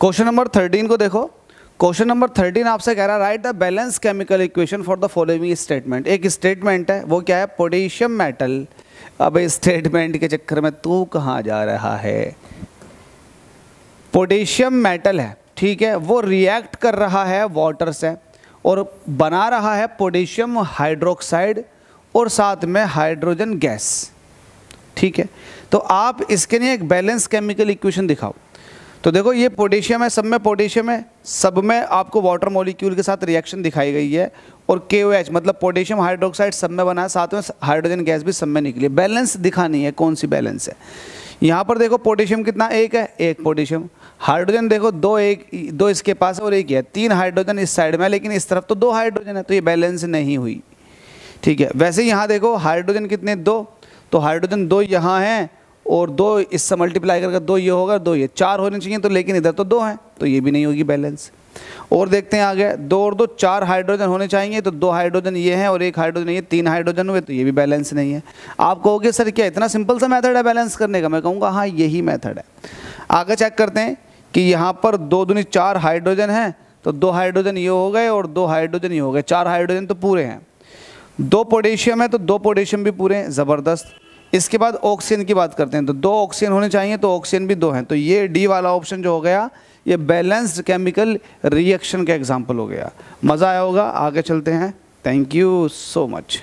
question number thirteen को देखो question number thirteen आपसे कह रहा है write the balance chemical equation for the following statement एक स्टेटमेंट है वो क्या है पोटेशियम मेटल अब स्टेटमेंट के चक्कर में तू कहाँ जा रहा है पोटेशियम मेटल है ठीक है वो रिएक्ट कर रहा है वाटर से और बना रहा है पोटेशियम हाइड्रोक्साइड और साथ में हाइड्रोजन गैस ठीक है तो आप इसके लिए एक बैलेंस केमिकल इक्वेशन दिखाओ तो देखो ये पोटेशियम है सब में पोटेशियम है सब में आपको वाटर मॉलिक्यूल के साथ रिएक्शन दिखाई गई है और के मतलब पोटेशियम हाइड्रोक्साइड सब में बना है साथ में हाइड्रोजन गैस भी सब में निकली बैलेंस दिखानी है कौन सी बैलेंस है यहाँ पर देखो पोटेशियम कितना एक है एक पोटेशियम हाइड्रोजन देखो दो एक दो इसके पास और एक है तीन हाइड्रोजन इस साइड में है लेकिन इस तरफ तो दो हाइड्रोजन है तो ये बैलेंस नहीं हुई ठीक है वैसे यहाँ देखो हाइड्रोजन कितने दो तो हाइड्रोजन दो यहाँ हैं और दो इससे मल्टीप्लाई करके दो ये होगा दो ये चार होने चाहिए तो लेकिन इधर तो दो हैं तो ये भी नहीं होगी बैलेंस और देखते हैं आगे दो और दो चार हाइड्रोजन होने चाहिए तो दो हाइड्रोजन ये हैं और एक हाइड्रोजन ये तीन हाइड्रोजन हुए तो ये भी बैलेंस नहीं है आप कहोगे सर क्या इतना सिंपल सा मैथड है बैलेंस करने का मैं कहूँगा हाँ यही मेथड है आगे चेक करते हैं कि यहाँ पर दो दुनी चार हाइड्रोजन हैं तो दो हाइड्रोजन ये हो गए और दो हाइड्रोजन ये हो गए चार हाइड्रोजन तो पूरे हैं दो पोटेशियम है तो दो पोटेशियम भी पूरे हैं ज़बरदस्त इसके बाद ऑक्सीजन की बात करते हैं तो दो ऑक्सीजन होने चाहिए तो ऑक्सीजन भी दो हैं तो ये डी वाला ऑप्शन जो हो गया ये बैलेंस्ड केमिकल रिएक्शन का एग्जाम्पल हो गया मज़ा आया होगा आगे चलते हैं थैंक यू सो मच